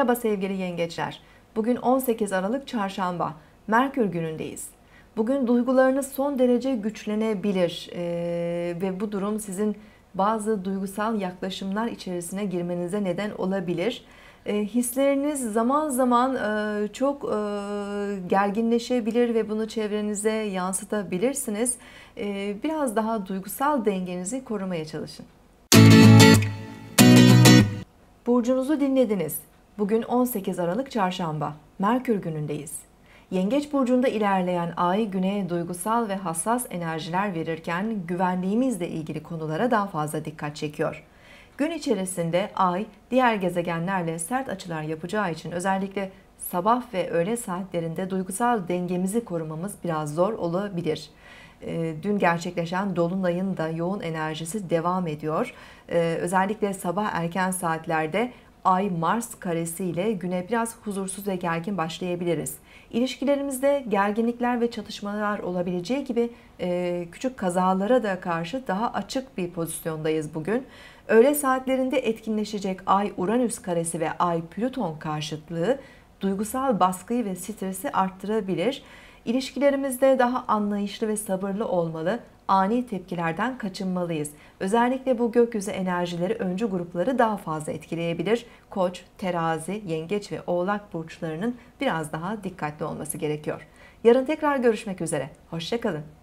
Merhaba sevgili yengeçler. Bugün 18 Aralık Çarşamba. Merkür günündeyiz. Bugün duygularınız son derece güçlenebilir ee, ve bu durum sizin bazı duygusal yaklaşımlar içerisine girmenize neden olabilir. E, hisleriniz zaman zaman e, çok e, gerginleşebilir ve bunu çevrenize yansıtabilirsiniz. E, biraz daha duygusal dengenizi korumaya çalışın. Burcunuzu dinlediniz. Bugün 18 Aralık Çarşamba, Merkür günündeyiz. Yengeç burcunda ilerleyen ay güneye duygusal ve hassas enerjiler verirken güvenliğimizle ilgili konulara daha fazla dikkat çekiyor. Gün içerisinde ay diğer gezegenlerle sert açılar yapacağı için özellikle sabah ve öğle saatlerinde duygusal dengemizi korumamız biraz zor olabilir. Ee, dün gerçekleşen dolunayın da yoğun enerjisi devam ediyor. Ee, özellikle sabah erken saatlerde Ay Mars karesiyle güne biraz huzursuz ve gergin başlayabiliriz. İlişkilerimizde gerginlikler ve çatışmalar olabileceği gibi e, küçük kazalara da karşı daha açık bir pozisyondayız bugün. Öğle saatlerinde etkinleşecek Ay Uranüs karesi ve Ay Plüton karşıtlığı duygusal baskıyı ve stresi arttırabilir. İlişkilerimizde daha anlayışlı ve sabırlı olmalı ani tepkilerden kaçınmalıyız. Özellikle bu gökyüzü enerjileri öncü grupları daha fazla etkileyebilir. Koç, terazi, yengeç ve oğlak burçlarının biraz daha dikkatli olması gerekiyor. Yarın tekrar görüşmek üzere. Hoşçakalın.